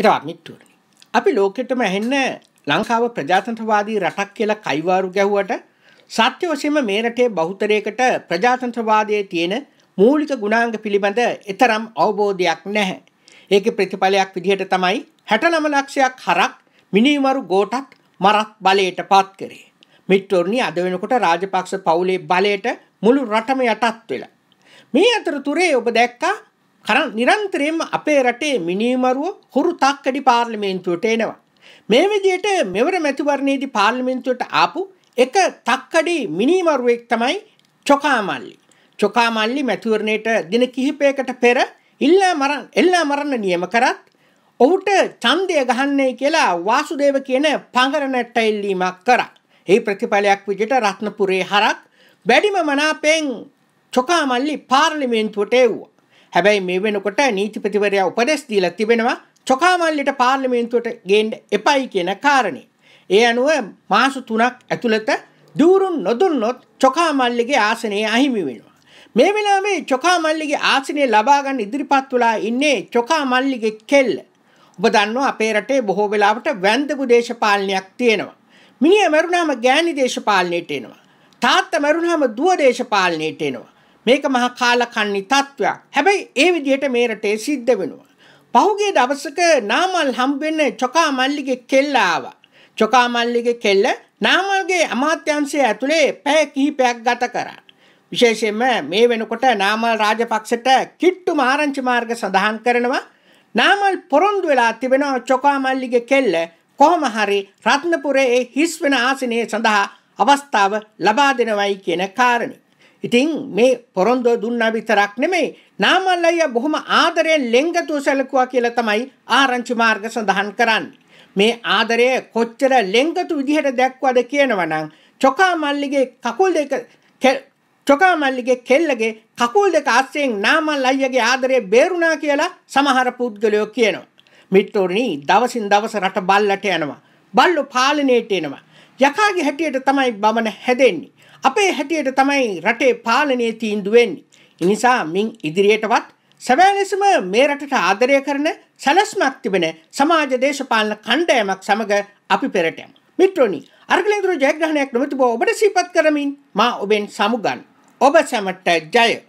ඒක වාග්නිට්ටුවරනි. අපි ලෝකෙටම ඇහෙන්න ලංකාව ප්‍රජාතන්ත්‍රවාදී රටක් කියලා කයිවාරු ගැහුවට සත්‍ය වශයෙන්ම මේ රටේ බහුතරයකට ප්‍රජාතන්ත්‍රවාදයේ තියෙන මූලික ගුණාංග පිළිබඳ එතරම් අවබෝධයක් නැහැ. ඒකේ ප්‍රතිඵලයක් විදිහට තමයි 69 ලක්ෂයක් හරක් මිනිමරු ගෝටක් මරක් බලයට පත් කරේ. මිට්ටෝර්නි අද වෙනකොට රාජපක්ෂ පවුලේ බලයට මුළු රටම යටත් වෙලා. මේ අතරතුරේ ඔබ දැක්කා කරන් නිරන්තරයෙන්ම අපේ රටේ මිනීමරුව හුරු තාක්කඩි පාර්ලිමේන්තුවට එනවා. මේ විදිහට මෙවර මැතිවරණයේදී පාර්ලිමේන්තුවට ආපු එක තක්කඩි මිනීමරුවෙක් තමයි චොකාමල්ලි. චොකාමල්ලි මැතිවරණයට දින කිහිපයකට පෙර ඉල්ලා මරන් එල්ලා මරන්න නියම කරත් ඔහුට ඡන්දය ගහන්නේ කියලා වාසුදේව කියන පඟරණට ඉල්ලීමක් කරා. ඒ ප්‍රතිඵලයක් විදිහට රත්නපුරේ හරක් වැඩිම මනාපෙන් චොකාමල්ලි පාර්ලිමේන්තුවට එව්වා. හැබැයි මේ වෙනකොට නීතිපතිවරයා උපදෙස් දීලා තිබෙනවා චොකාමල්ලිට පාර්ලිමේන්තුවට ගේන්න එපයි කියන කාරණේ. ඒ අනුව මාසු තුනක් ඇතුළත දූරුන් නොදුන්නොත් චොකාමල්ලිගේ ආසනය අහිමි වෙනවා. මේ වෙලාවේ චොකාමල්ලිගේ ආසනය ලබා ගන්න ඉදිරිපත් වෙලා ඉන්නේ චොකාමල්ලිගේ කෙල්ල. ඔබ දන්නවා අපේ රටේ බොහෝ වෙලාවට වැන්දපු දේශපාලනයක් තියෙනවා. මිනිහ මරුණාම ගෑණි දේශපාලනයට එනවා. තාත්තා මරුණාම දුව දේශපාලනයට එනවා. මේක මහ කාලකන්නි තත්ත්වයක්. හැබැයි ඒ විදිහට මේ රටේ සිද්ධ වෙනවා. පහුගිය දවසක නාමල් හම්බෙන්න චොකා මල්ලිගේ කෙල්ල ආවා. චොකා මල්ලිගේ කෙල්ල නාමල්ගේ අමාත්‍යංශය ඇතුලේ පැය කිහිපයක් ගත කරා. විශේෂයෙන්ම මේ වෙනකොට නාමල් රාජපක්ෂට කිට්ටු මාරංචි මාර්ග සඳහන් කරනවා. නාමල් පොරොන්දු වෙලා තිබෙනවා චොකා මල්ලිගේ කෙල්ල කොහොම හරි රත්නපුරේ හිස් වෙන ආසනය සඳහා අවස්ථාව ලබා දෙනවයි කියන කාරණේ. ඉතින් මේ පොරොන්දෝ දුන්නා විතරක් නෙමෙයි නාමල් අයියා බොහොම ආදරයෙන් ලෙන්ගතු සැලකුවා කියලා තමයි ආරංචි මාර්ග සඳහන් කරන්නේ. මේ ආදරය කොච්චර ලෙන්ගතු විදිහට දැක්වද කියනවනම් චොකා මල්ලිගේ කකුල් දෙක චොකා මල්ලිගේ කෙල්ලගේ කකුල් දෙක අස්සෙන් නාමල් අයියාගේ ආදරය බේරුණා කියලා සමහර පුද්ගලයෝ කියනවා. මිත්‍රෝනි දවසින් දවස රට බල්ලට යනවා. බල්ලෝ පාලනයට එනවා. යකාගේ හැටියට තමයි බමන හැදෙන්නේ. අපේ හැටියට තමයි රටේ පාලනය තීන්දුව වෙන්නේ. ඉනිසා මින් ඉදිරියටවත් සැබෑ ලෙසම මේ රටට ආදරය කරන සැලැස්මක් තිබෙන සමාජ දේශපාලන කණ්ඩායමක් සමග අපි පෙරට යමු. මිත්‍රෝනි, අර්ගලේන්ද්‍ර ජයග්‍රහණයක් නොමැති බව ඔබට සිහිපත් කරමින් මා ඔබෙන් සමුගන්. ඔබ සැමට ජය!